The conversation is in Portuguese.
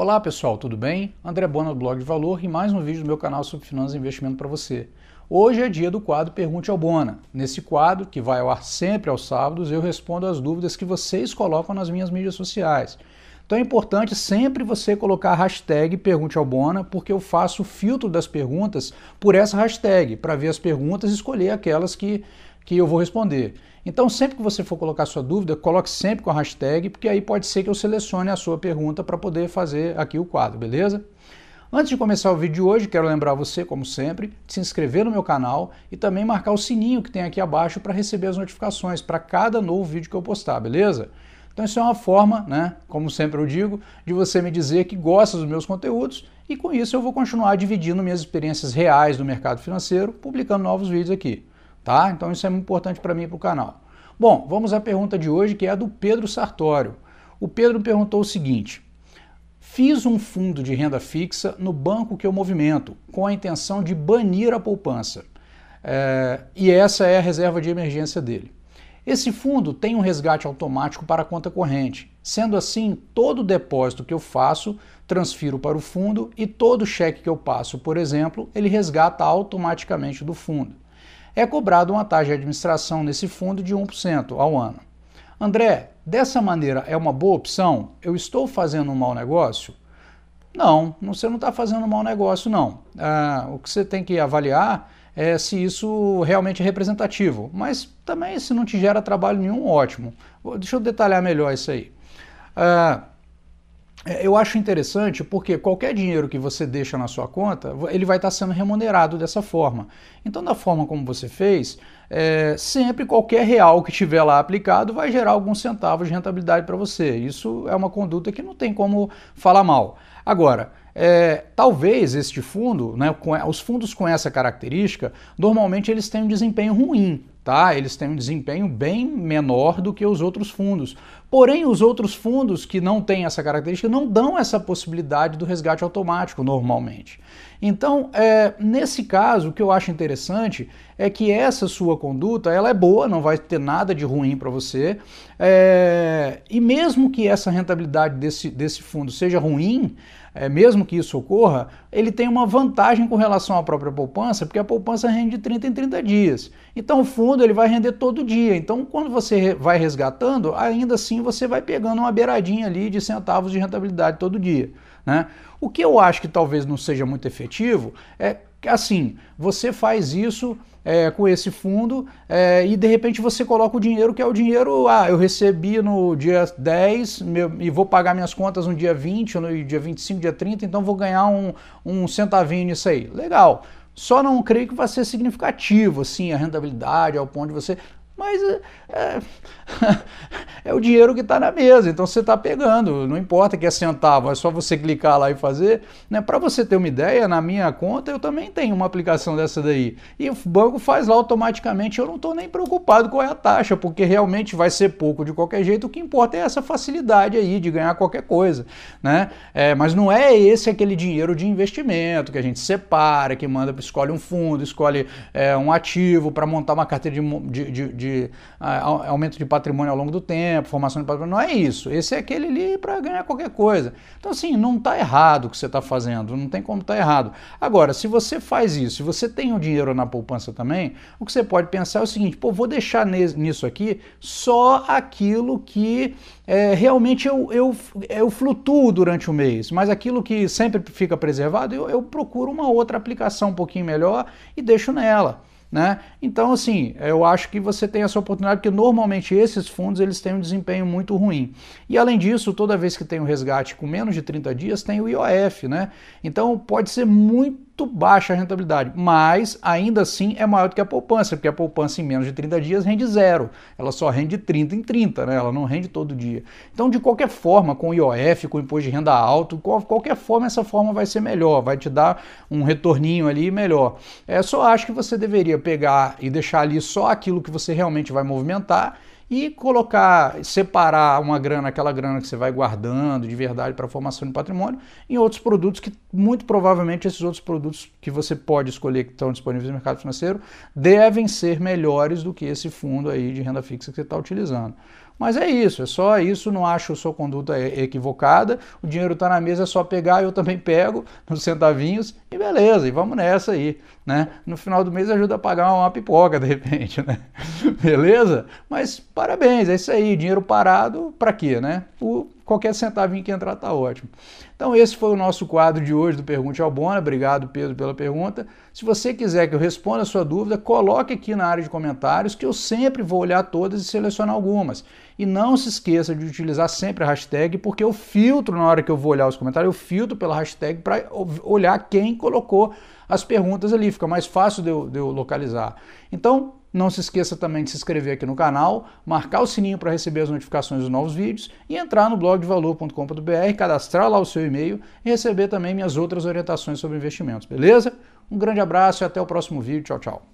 Olá pessoal, tudo bem? André Bona do Blog de Valor e mais um vídeo do meu canal sobre finanças e investimento para você. Hoje é dia do quadro Pergunte ao Bona. Nesse quadro, que vai ao ar sempre aos sábados, eu respondo as dúvidas que vocês colocam nas minhas mídias sociais. Então é importante sempre você colocar a hashtag Pergunte ao Bona, porque eu faço o filtro das perguntas por essa hashtag, para ver as perguntas e escolher aquelas que que eu vou responder. Então, sempre que você for colocar sua dúvida, coloque sempre com a hashtag, porque aí pode ser que eu selecione a sua pergunta para poder fazer aqui o quadro, beleza? Antes de começar o vídeo de hoje, quero lembrar você, como sempre, de se inscrever no meu canal e também marcar o sininho que tem aqui abaixo para receber as notificações para cada novo vídeo que eu postar, beleza? Então isso é uma forma, né, como sempre eu digo, de você me dizer que gosta dos meus conteúdos e com isso eu vou continuar dividindo minhas experiências reais do mercado financeiro, publicando novos vídeos aqui tá? Então isso é muito importante para mim e para o canal. Bom, vamos à pergunta de hoje, que é a do Pedro Sartório. O Pedro perguntou o seguinte: Fiz um fundo de renda fixa no banco que eu movimento, com a intenção de banir a poupança. É, e essa é a reserva de emergência dele. Esse fundo tem um resgate automático para a conta corrente. Sendo assim, todo depósito que eu faço, transfiro para o fundo e todo cheque que eu passo, por exemplo, ele resgata automaticamente do fundo é cobrada uma taxa de administração nesse fundo de 1% ao ano. André, dessa maneira é uma boa opção? Eu estou fazendo um mau negócio? Não, você não está fazendo um mau negócio, não. Ah, o que você tem que avaliar é se isso realmente é representativo. Mas também se não te gera trabalho nenhum, ótimo. Deixa eu detalhar melhor isso aí. Ah, é, eu acho interessante porque qualquer dinheiro que você deixa na sua conta, ele vai estar tá sendo remunerado dessa forma. Então, da forma como você fez, é, sempre qualquer real que tiver lá aplicado vai gerar alguns centavos de rentabilidade para você. Isso é uma conduta que não tem como falar mal. Agora, é, talvez este fundo, né, é, os fundos com essa característica, normalmente eles têm um desempenho ruim, tá? Eles têm um desempenho bem menor do que os outros fundos, Porém, os outros fundos que não têm essa característica não dão essa possibilidade do resgate automático normalmente. Então, é, nesse caso, o que eu acho interessante é que essa sua conduta ela é boa, não vai ter nada de ruim para você. É, e mesmo que essa rentabilidade desse, desse fundo seja ruim, é, mesmo que isso ocorra, ele tem uma vantagem com relação à própria poupança, porque a poupança rende de 30 em 30 dias. Então o fundo ele vai render todo dia. Então quando você vai resgatando, ainda assim você vai pegando uma beiradinha ali de centavos de rentabilidade todo dia. Né? O que eu acho que talvez não seja muito efetivo é assim, você faz isso é, com esse fundo é, e de repente você coloca o dinheiro que é o dinheiro, ah, eu recebi no dia 10 meu, e vou pagar minhas contas no dia 20, no dia 25, dia 30, então vou ganhar um, um centavinho nisso aí. Legal. Só não creio que vai ser significativo, assim, a rentabilidade, ao ponto de você. Mas eh, é, é o dinheiro que está na mesa, então você está pegando, não importa que é centavo, é só você clicar lá e fazer. Né? Para você ter uma ideia, na minha conta eu também tenho uma aplicação dessa daí. E o banco faz lá automaticamente, eu não estou nem preocupado com é a taxa, porque realmente vai ser pouco de qualquer jeito, o que importa é essa facilidade aí de ganhar qualquer coisa. Né? É, mas não é esse aquele dinheiro de investimento que a gente separa, que manda, escolhe um fundo, escolhe é, um ativo para montar uma carteira de, de, de de ah, aumento de patrimônio ao longo do tempo, formação de patrimônio, não é isso. Esse é aquele ali para ganhar qualquer coisa. Então, assim, não está errado o que você está fazendo, não tem como estar tá errado. Agora, se você faz isso, se você tem o dinheiro na poupança também, o que você pode pensar é o seguinte: pô, vou deixar nisso aqui só aquilo que é, realmente eu, eu, eu flutuo durante o mês, mas aquilo que sempre fica preservado, eu, eu procuro uma outra aplicação um pouquinho melhor e deixo nela. Né? Então, assim, eu acho que você tem essa oportunidade, porque normalmente esses fundos eles têm um desempenho muito ruim. E além disso, toda vez que tem um resgate com menos de 30 dias, tem o IOF, né? Então pode ser muito muito baixa rentabilidade, mas ainda assim é maior do que a poupança, porque a poupança em menos de 30 dias rende zero. Ela só rende de 30 em 30, né? Ela não rende todo dia. Então, de qualquer forma, com o IOF, com o imposto de renda alto, qualquer forma, essa forma vai ser melhor, vai te dar um retorninho ali melhor. É, só acho que você deveria pegar e deixar ali só aquilo que você realmente vai movimentar e colocar, separar uma grana, aquela grana que você vai guardando de verdade para formação de patrimônio, em outros produtos que muito provavelmente esses outros produtos que você pode escolher que estão disponíveis no mercado financeiro devem ser melhores do que esse fundo aí de renda fixa que você está utilizando. Mas é isso, é só isso, não acho sua conduta equivocada. O dinheiro está na mesa, é só pegar, eu também pego nos centavinhos e beleza, e vamos nessa aí, né? No final do mês ajuda a pagar uma pipoca de repente, né? beleza? Mas parabéns, é isso aí, dinheiro parado para quê, né? O qualquer centavinho que entrar está ótimo. Então esse foi o nosso quadro de hoje do Pergunte ao Bona. Obrigado, Pedro, pela pergunta. Se você quiser que eu responda a sua dúvida, coloque aqui na área de comentários que eu sempre vou olhar todas e selecionar algumas. E não se esqueça de utilizar sempre a hashtag, porque eu filtro na hora que eu vou olhar os comentários, eu filtro pela hashtag para olhar quem colocou as perguntas ali. Fica mais fácil de eu, de eu localizar. Então, não se esqueça também de se inscrever aqui no canal, marcar o sininho para receber as notificações dos novos vídeos e entrar no blog de valor.com.br, cadastrar lá o seu e-mail e receber também minhas outras orientações sobre investimentos, beleza? Um grande abraço e até o próximo vídeo. Tchau, tchau.